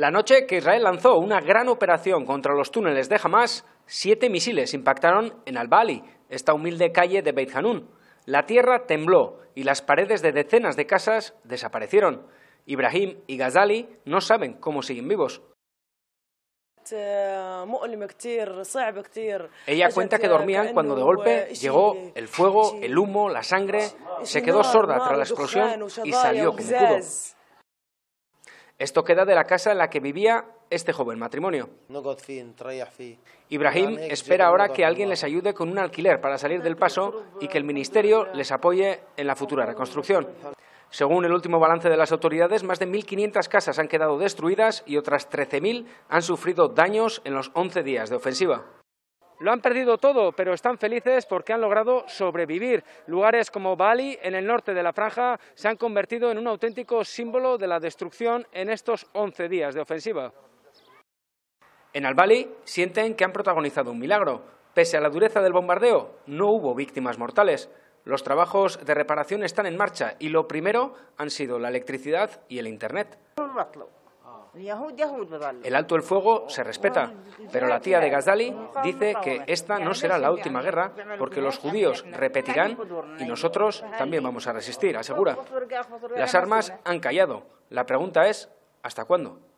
La noche que Israel lanzó una gran operación contra los túneles de Hamas, siete misiles impactaron en Al-Bali, esta humilde calle de Beit Hanun. La tierra tembló y las paredes de decenas de casas desaparecieron. Ibrahim y Ghazali no saben cómo siguen vivos. Ella cuenta que dormían cuando de golpe llegó el fuego, el humo, la sangre, se quedó sorda tras la explosión y salió como pudo. Esto queda de la casa en la que vivía este joven matrimonio. Ibrahim espera ahora que alguien les ayude con un alquiler para salir del paso y que el ministerio les apoye en la futura reconstrucción. Según el último balance de las autoridades, más de 1.500 casas han quedado destruidas y otras 13.000 han sufrido daños en los 11 días de ofensiva. Lo han perdido todo, pero están felices porque han logrado sobrevivir. Lugares como Bali, en el norte de la franja, se han convertido en un auténtico símbolo de la destrucción en estos 11 días de ofensiva. En Al-Bali sienten que han protagonizado un milagro. Pese a la dureza del bombardeo, no hubo víctimas mortales. Los trabajos de reparación están en marcha y lo primero han sido la electricidad y el Internet. El alto el fuego se respeta, pero la tía de Gazdali dice que esta no será la última guerra porque los judíos repetirán y nosotros también vamos a resistir, asegura. Las armas han callado. La pregunta es, ¿hasta cuándo?